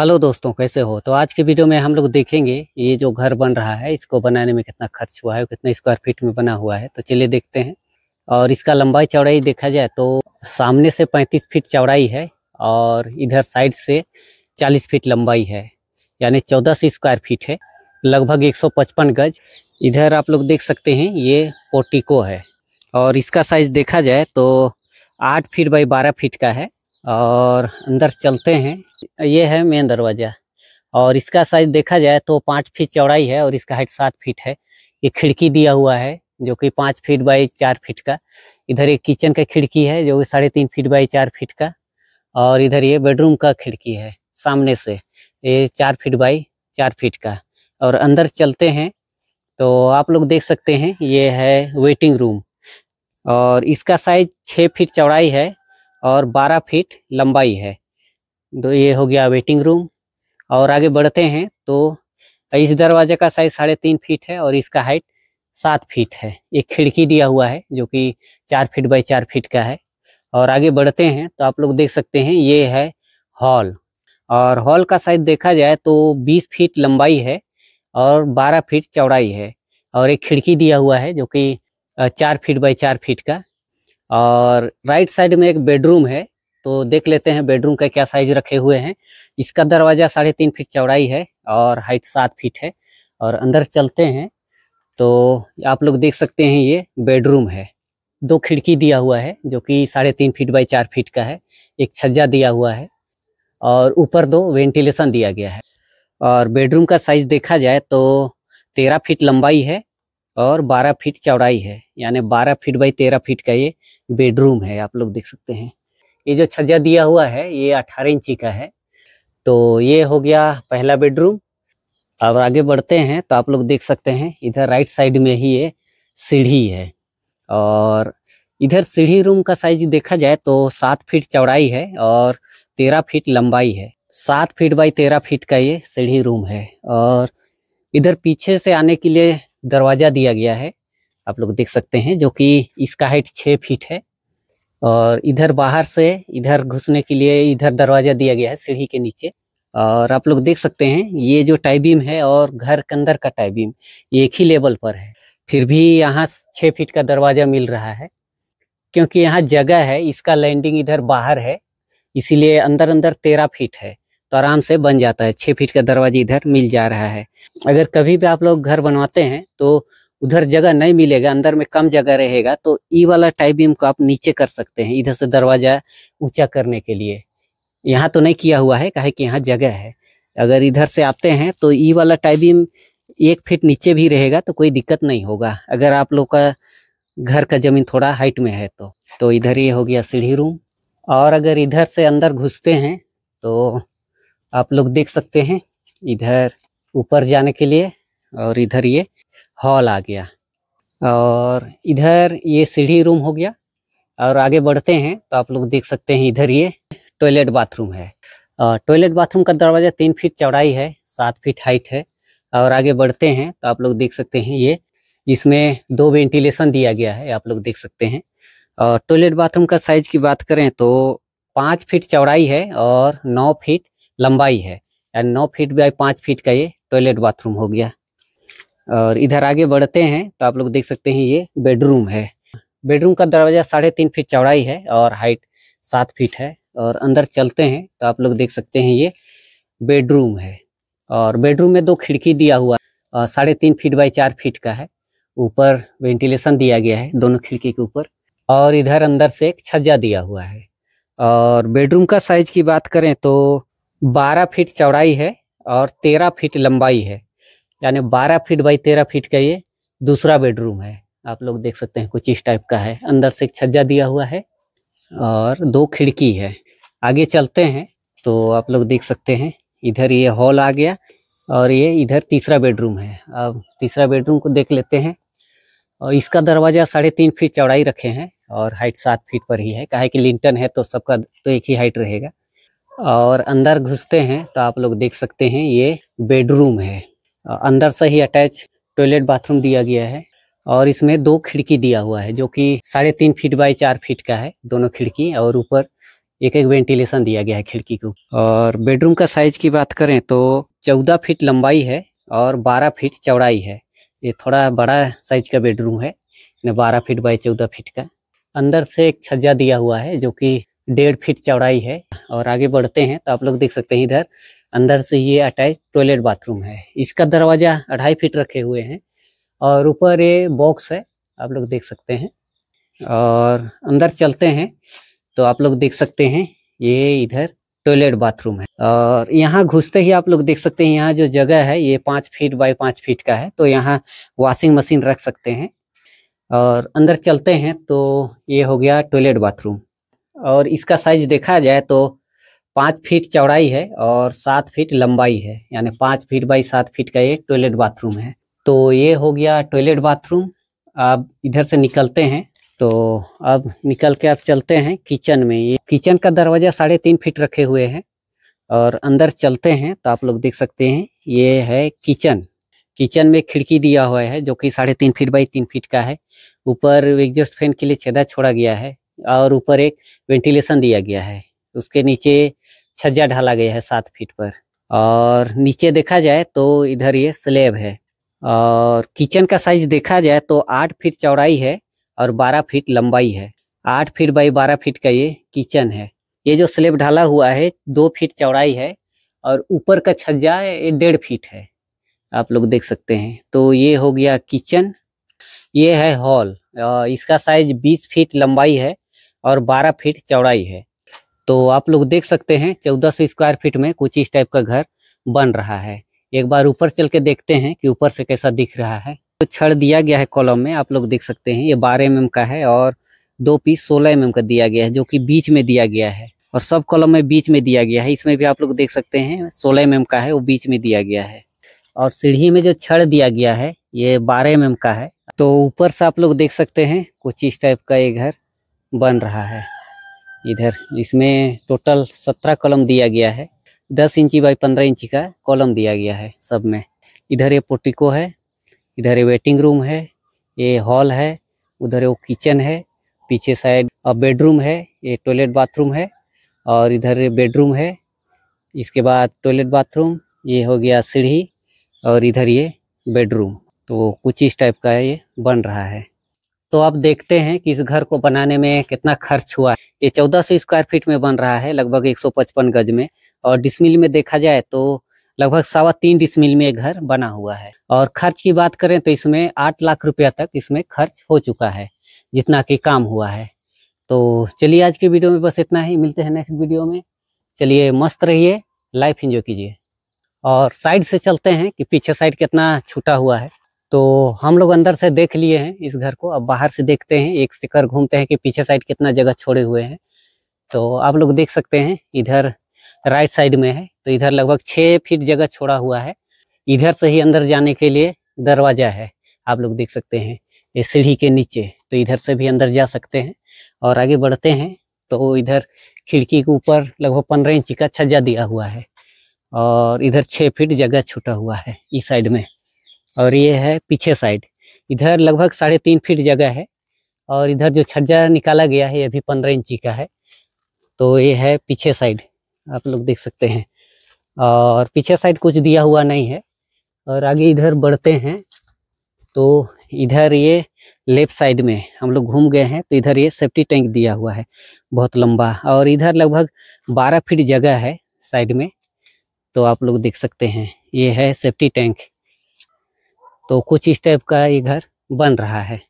hello दोस्तों कैसे हो तो आज के वीडियो में हम लोग देखेंगे ये जो घर बन रहा है इसको बनाने में कितना खर्च हुआ है कितना स्क्वायर फीट में बना हुआ है तो चलिए देखते हैं और इसका लंबाई चौड़ाई देखा जाए तो सामने से 35 फीट चौड़ाई है और इधर साइड से 40 फीट लंबाई है यानी चौदह स्क्वायर फीट है लगभग एक गज इधर आप लोग देख सकते हैं ये पोटिको है और इसका साइज देखा जाए तो आठ फीट बाई बारह फीट का है और अंदर चलते हैं ये है मेन दरवाज़ा और इसका साइज देखा जाए तो पाँच फीट चौड़ाई है और इसका हाइट सात फीट है ये खिड़की दिया हुआ है जो कि पाँच फीट बाई चार फीट का इधर एक किचन का खिड़की है जो कि साढ़े तीन फीट बाई चार फीट का और इधर ये बेडरूम का खिड़की है सामने से ये चार फीट बाई चार फीट का और अंदर चलते हैं तो आप लोग देख सकते हैं ये है वेटिंग रूम और इसका साइज छः फीट चौड़ाई है और 12 फीट लंबाई है तो ये हो गया वेटिंग रूम और आगे बढ़ते हैं तो इस दरवाजे का साइज साढ़े तीन फीट है और इसका हाइट सात फीट है एक खिड़की दिया हुआ है जो कि चार फीट बाई चार फीट का है और आगे बढ़ते हैं तो आप लोग देख सकते हैं ये है हॉल और हॉल का साइज देखा जाए तो बीस फीट लंबाई है और बारह फीट चौड़ाई है और एक खिड़की दिया हुआ है जो कि चार फीट बाई चार फीट का और राइट साइड में एक बेडरूम है तो देख लेते हैं बेडरूम का क्या साइज रखे हुए हैं इसका दरवाजा साढ़े तीन फीट चौड़ाई है और हाइट सात फीट है और अंदर चलते हैं तो आप लोग देख सकते हैं ये बेडरूम है दो खिड़की दिया हुआ है जो कि साढ़े तीन फीट बाई चार फीट का है एक छज्जा दिया हुआ है और ऊपर दो वेंटिलेशन दिया गया है और बेडरूम का साइज देखा जाए तो तेरह फीट लंबाई है और 12 फीट चौड़ाई है यानी 12 फीट बाई 13 फीट का ये बेडरूम है आप लोग देख सकते हैं ये जो छज्जा दिया हुआ है ये 18 इंची का है तो ये हो गया पहला बेडरूम अब आगे बढ़ते हैं तो आप लोग देख सकते हैं इधर राइट साइड में ही ये सीढ़ी है और इधर सीढ़ी रूम का साइज देखा जाए तो सात फीट चौड़ाई है और तेरह फीट लंबाई है सात फीट बाई तेरह फीट का ये सीढ़ी रूम है और इधर पीछे से आने के लिए दरवाजा दिया गया है आप लोग देख सकते हैं जो कि इसका हाइट छः फीट है और इधर बाहर से इधर घुसने के लिए इधर दरवाजा दिया गया है सीढ़ी के नीचे और आप लोग देख सकते हैं ये जो टाइबीम है और घर के अंदर का टाइबीम एक ही लेवल पर है फिर भी यहाँ छः फीट का दरवाजा मिल रहा है क्योंकि यहाँ जगह है इसका लैंडिंग इधर बाहर है इसीलिए अंदर अंदर तेरह फीट है तो आराम से बन जाता है छः फीट का दरवाजा इधर मिल जा रहा है अगर कभी भी आप लोग घर बनवाते हैं तो उधर जगह नहीं मिलेगा अंदर में कम जगह रहेगा तो ई वाला टाइप बीम को आप नीचे कर सकते हैं इधर से दरवाज़ा ऊंचा करने के लिए यहाँ तो नहीं किया हुआ है कहे कि यहाँ जगह है अगर इधर से आते हैं तो ई वाला टाइप बीम एक फीट नीचे भी रहेगा तो कोई दिक्कत नहीं होगा अगर आप लोग का घर का ज़मीन थोड़ा हाइट में है तो तो इधर ये हो गया सीढ़ी रूम और अगर इधर से अंदर घुसते हैं तो आप लोग देख सकते हैं इधर ऊपर जाने के लिए और इधर ये हॉल आ गया और इधर ये सीढ़ी रूम हो गया और आगे बढ़ते हैं तो आप लोग देख सकते हैं इधर ये टॉयलेट बाथरूम है टॉयलेट बाथरूम का दरवाज़ा तीन फीट चौड़ाई है सात फीट हाइट है और आगे बढ़ते हैं तो आप लोग देख सकते हैं ये इसमें दो वेंटिलेशन दिया गया है आप लोग देख सकते हैं और टॉयलेट बाथरूम का साइज की बात करें तो पाँच फीट चौड़ाई है और नौ फीट लंबाई है यानी नौ फीट बाई पाँच फीट का ये टॉयलेट बाथरूम हो गया और इधर आगे बढ़ते हैं तो आप लोग देख सकते हैं ये बेडरूम है बेडरूम का दरवाजा साढ़े तीन फीट चौड़ाई है और हाइट सात फीट है और अंदर चलते हैं तो आप लोग देख सकते हैं ये बेडरूम है और बेडरूम में दो खिड़की दिया हुआ साढ़े तीन फीट बाई चार फीट का है ऊपर वेंटिलेशन दिया गया है दोनों खिड़की के ऊपर और इधर अंदर से एक छज्जा दिया हुआ है और बेडरूम का साइज की बात करें तो बारह फीट चौड़ाई है और तेरह फीट लंबाई है यानी बारह फीट बाई तेरह फीट का ये दूसरा बेडरूम है आप लोग देख सकते हैं कुछ इस टाइप का है अंदर से एक छज्जा दिया हुआ है और दो खिड़की है आगे चलते हैं तो आप लोग देख सकते हैं इधर ये हॉल आ गया और ये इधर तीसरा बेडरूम है अब तीसरा बेडरूम को देख लेते हैं और इसका दरवाज़ा साढ़े तीन फीट चौड़ाई रखे हैं और हाइट सात फीट पर ही है कहा कि लिंटन है तो सबका तो एक ही हाइट रहेगा और अंदर घुसते हैं तो आप लोग देख सकते हैं ये बेडरूम है अंदर से ही अटैच टॉयलेट बाथरूम दिया गया है और इसमें दो खिड़की दिया हुआ है जो कि साढ़े तीन फीट बाई चार फीट का है दोनों खिड़की और ऊपर एक एक वेंटिलेशन दिया गया है खिड़की को और बेडरूम का साइज की बात करें तो चौदह फीट लंबाई है और बारह फीट चौड़ाई है ये थोड़ा बड़ा साइज का बेडरूम है बारह फीट बाई चौदह फीट का अंदर से एक छज्जा दिया हुआ है जो कि डेढ़ फीट चौड़ाई है और आगे बढ़ते हैं तो आप लोग देख सकते हैं इधर अंदर से ये अटैच टॉयलेट बाथरूम है इसका दरवाजा अढ़ाई फीट रखे हुए हैं और ऊपर ये बॉक्स है आप लोग देख सकते हैं और अंदर चलते हैं तो आप लोग देख सकते हैं ये इधर टॉयलेट बाथरूम है और यहाँ घुसते ही आप लोग देख सकते हैं यहाँ जो जगह है ये पाँच फीट बाई पाँच फीट का है तो यहाँ वॉशिंग मशीन रख सकते हैं और अंदर चलते हैं तो ये हो गया टॉयलेट बाथरूम और इसका साइज देखा जाए तो पाँच फीट चौड़ाई है और सात फीट लंबाई है यानी पाँच फीट बाई सात फीट का ये टॉयलेट बाथरूम है तो ये हो गया टॉयलेट बाथरूम अब इधर से निकलते हैं तो अब निकल के आप चलते हैं किचन में ये किचन का दरवाज़ा साढ़े तीन फीट रखे हुए हैं और अंदर चलते हैं तो आप लोग देख सकते हैं ये है किचन किचन में खिड़की दिया हुआ है जो कि साढ़े तीन फीट बाई तीन फीट का है ऊपर एग्जॉस्ट फैन के लिए छेदा छोड़ा गया है और ऊपर एक वेंटिलेशन दिया गया है उसके नीचे छज्जा ढाला गया है सात फीट पर और नीचे देखा जाए तो इधर ये स्लेब है और किचन का साइज देखा जाए तो आठ फीट चौड़ाई है और बारह फीट लंबाई है आठ फीट बाई बारह फीट का ये किचन है ये जो स्लेब ढाला हुआ है दो फीट चौड़ाई है और ऊपर का छज्जा ये डेढ़ फीट है आप लोग देख सकते हैं तो ये हो गया किचन ये है हॉल इसका साइज बीस फीट लंबाई है और 12 फीट चौड़ाई है तो आप लोग देख सकते हैं 1400 स्क्वायर फीट में कुछ इस टाइप का घर बन रहा है एक बार ऊपर चल के देखते हैं कि ऊपर से कैसा दिख रहा है तो छड़ दिया गया है कॉलम में आप लोग देख सकते हैं ये बारह एम का है और दो पीस सोलह एम का दिया गया है जो कि बीच में दिया गया है और सब कॉलम में बीच में दिया गया है इसमें भी आप लोग देख सकते हैं सोलह एम का है वो बीच में दिया गया है और सीढ़ी में जो छड़ दिया गया है ये बारह एम का है तो ऊपर से आप लोग देख सकते हैं कुछ इस टाइप का ये घर बन रहा है इधर इसमें टोटल सत्रह कलम दिया गया है दस इंची बाई पंद्रह इंची का कॉलम दिया गया है सब में इधर ये पोटिको है इधर ये वेटिंग रूम है ये हॉल है उधर वो किचन है पीछे साइड बेडरूम है ये टॉयलेट बाथरूम है और इधर बेडरूम है इसके बाद टॉयलेट बाथरूम ये हो गया सीढ़ी और इधर ये बेडरूम तो कुछ इस टाइप का ये बन रहा है तो आप देखते हैं कि इस घर को बनाने में कितना खर्च हुआ है ये चौदह सौ स्क्वायर फीट में बन रहा है लगभग एक सौ पचपन गज में और डिसमिल में देखा जाए तो लगभग सवा तीन डिसमिल में घर बना हुआ है और खर्च की बात करें तो इसमें आठ लाख रुपया तक इसमें खर्च हो चुका है जितना की काम हुआ है तो चलिए आज के वीडियो में बस इतना ही मिलते हैं नेक्स्ट वीडियो में चलिए मस्त रहिए लाइफ इंजॉय कीजिए और साइड से चलते हैं कि पीछे साइड कितना छूटा हुआ है तो हम लोग अंदर से देख लिए हैं इस घर को अब बाहर से देखते हैं एक शिखर घूमते हैं कि पीछे साइड कितना जगह छोड़े हुए हैं तो आप लोग देख सकते हैं इधर राइट साइड में है तो इधर लगभग छः फीट जगह छोड़ा हुआ है इधर से ही अंदर जाने के लिए दरवाजा है आप लोग देख सकते हैं ये सीढ़ी के नीचे तो इधर से भी अंदर जा सकते हैं और आगे बढ़ते हैं तो इधर खिड़की के ऊपर लगभग पंद्रह इंची का छज्जा दिया हुआ है और इधर छः फीट जगह छूटा हुआ है इस साइड में और ये है पीछे साइड इधर लगभग साढ़े तीन फीट जगह है और इधर जो छज्जा निकाला गया है ये भी पंद्रह इंची का है तो ये है पीछे साइड आप लोग देख सकते हैं और पीछे साइड कुछ दिया हुआ नहीं है और आगे इधर बढ़ते हैं तो इधर ये लेफ्ट साइड में हम लोग घूम गए हैं तो इधर ये सेफ्टी टैंक दिया हुआ है बहुत लंबा और इधर लगभग बारह फीट जगह है साइड में तो आप लोग देख सकते हैं ये है सेफ्टी टैंक तो कुछ इस टाइप का ये घर बन रहा है